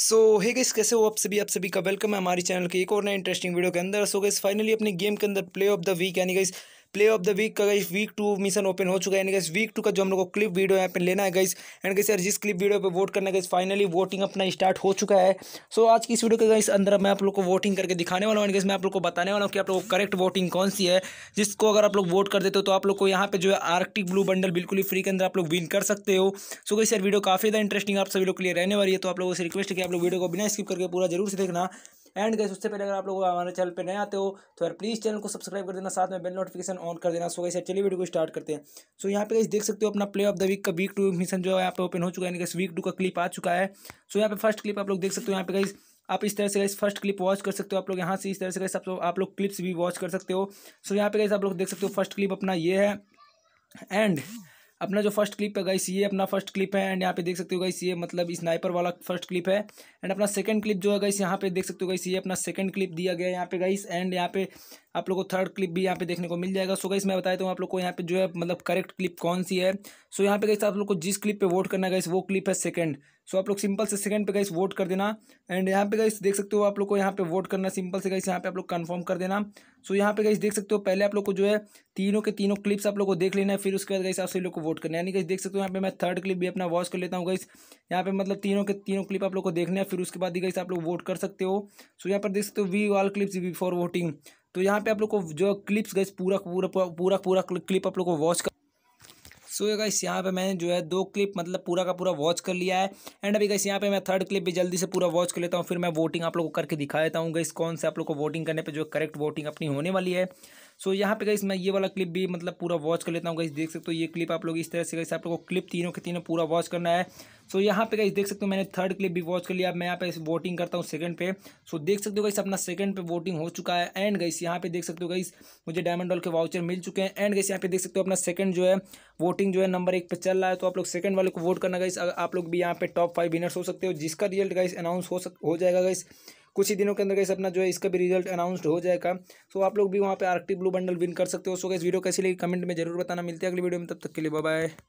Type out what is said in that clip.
सो हे gas कैसे हो आप सभी आप सभी का वेलकम है हमारे चैनल के एक और नए इंटरेस्टिंग वीडियो के अंदर सो so, फाइनली अपने गेम के अंदर प्ले ऑफ द वीक यानी गई प्ले ऑफ द वीक का गई वीक टू मिशन ओपन हो चुका है यानी गाइस वीक टू का जो हम लोग को क्लिप वीडियो यहाँ पे लेना है गाइस एंड कैसे यार जिस क्लिप वीडियो पे वोट करना है फाइनली वोटिंग अपना स्टार्ट हो चुका है सो आज की इस वीडियो के गई अंदर मैं आप लोग को वोटिंग करके दिखाने वाला हूँ एंड गाइस मैं आप लोग को बताने वाला हूँ कि आप लोग करेक्ट वोटिंग कौन सी है जिसको अगर आप लोग वोट कर देते हो तो आप लोग को यहाँ पे जो है आर्टिक ब्लू बंडल बिल्कुल ही फ्री के अंदर आप लोग विन कर सकते हो सो गई सर वीडियो काफ़ी ज़्यादा इंटरेस्टिंग आप सभी लोग के लिए रहने वाली है तो आप लोगों से रिक्वेस्ट है कि आप लोग वीडियो को बिना स्किप करके पूरा जरूर से देखना एंड गैस उससे पहले अगर आप लोग हमारे चैनल पर नए आते हो तो यार प्लीज़ चैनल को सब्सक्राइब कर देना साथ में बेल नोटिफिकेशन ऑन कर देना सो गैस चलिए वीडियो को स्टार्ट करते हैं सो यहाँ पे देख सकते हो अपना प्ले ऑफ द वीक का वीक टू मिशन जो है यहाँ पे ओपन हो चुका है यानी कि वीक टू का क्लिप आ चुका है सो यहाँ पे फर्स्ट क्लिप आप लोग देख सकते हो यहाँ पे गई आप इस तरह से गई फर्स्ट क्लिप वॉच कर सकते हो आप लोग यहाँ से इस तरह से गई आप लोग क्लिप्स भी वॉच कर सकते हो सो यहाँ पे गई आप लोग देख सकते हो फर्स्ट क्लिप अपना ये है एंड अपना जो फर्स्ट क्लिप है गाइस ये अपना फर्स्ट क्लिप है एंड यहाँ पे देख सकते हो गाइस ये मतलब स्नाइपर वाला फर्स्ट क्लिप है एंड अपना सेकंड क्लिप जो है गाइस यहाँ पे देख सकते हो गाइस ये अपना सेकंड क्लिप दिया गया है यहाँ पे गाइस एंड यहाँ पे आप लोग को थर्ड क्लिप भी यहाँ पे देखने को मिल जाएगा सो गाइस मैं बताया हूँ आप लोग को यहाँ पे जो है मतलब करेक्ट क्लिप कौन सी है सो यहाँ पे गाइस आप लोग को जिस क्लिप पे वोट करना गाइस वो क्लिप है सेकंड सो आप लोग सिंपल से सेकंड पे गाइस वोट कर देना एंड यहाँ पे गाइस देख सकते हो आप लोग को यहाँ पे वोट करना सिंपल से गाइस यहाँ पे आप लोग कन्फर्म कर देना सो यहाँ पे गाइस देख सकते हो पहले आप लोग को जो है तीनों के तीनों क्लिप्स आप लोग को देख लेना है फिर उसके बाद गाइस आप सभी लोग को वोट करना यानी गाइस देख सकते हो यहाँ पे मैं थर्ड क्लिप भी अपना वॉच कर लेता हूँ गाइस यहाँ पे मतलब तीनों के तीनों क्लिप आप लोग को देखने है फिर उसके बाद ही गाइस आप लोग वोट कर सकते हो सो यहाँ पर देख सकते हो view all clips before voting तो यहाँ पे आप लोग को जो क्लिप्स गए पूरा पूरा पूरा पूरा क्लिप आप लोग को वॉच कर सो ये इस यहाँ पे मैंने जो है दो क्लिप मतलब पूरा का पूरा वॉच कर लिया है एंड अभी गई यहाँ पे मैं थर्ड क्लिप भी जल्दी से पूरा वॉच कर लेता हूँ फिर मैं वोटिंग आप लोग को करके दिखा देता हूँ गई कौन से आप लोग को वोटिंग करने पर जो करेक्ट वोटिंग अपनी होने वाली है सो यहाँ पे गई मैं ये वाला क्लिप भी मतलब पूरा वॉच कर लेता हूँ गई देख सकते हो ये क्लिप आप लोग इस तरह से गई आप लोग को क्लिप तीनों के तीनों पूरा वॉच करना है सो so, यहाँ पे गई देख सकते हो मैंने थर्ड क्लिप भी वॉच कर लिया मैं यहाँ पे वोटिंग करता हूँ सेकंड पे सो so, देख सकते हो गई अपना सेकंड पे वोटिंग हो चुका है एंड गई यहाँ पे देख सकते हो गई मुझे डायमंड डॉल के वाउचर मिल चुके हैं एंड गई यहाँ पे देख सकते हो अपना सेकंड जो है वोटिंग जो है नंबर एक पे चल रहा है तो आप लोग सेकंड वाले को वोट करना गई आप लोग भी यहाँ पे टॉप फाइव विनर्स हो सकते हो जिसका रिजल्ट गाइस अनाउंस हो सक हो जाएगा गाइस कुछ ही दिनों के अंदर कैसे अपना जो है इसका भी रिजल्ट अनाउंसड हो जाएगा सो आप लोग भी वहाँ पर आर्टिक ब्लू बंडल विन कर सकते हो सो इस वीडियो कैसी लगी कमेंट में जरूर बताना मिलती है अगली वीडियो में तब तक के लिए बाय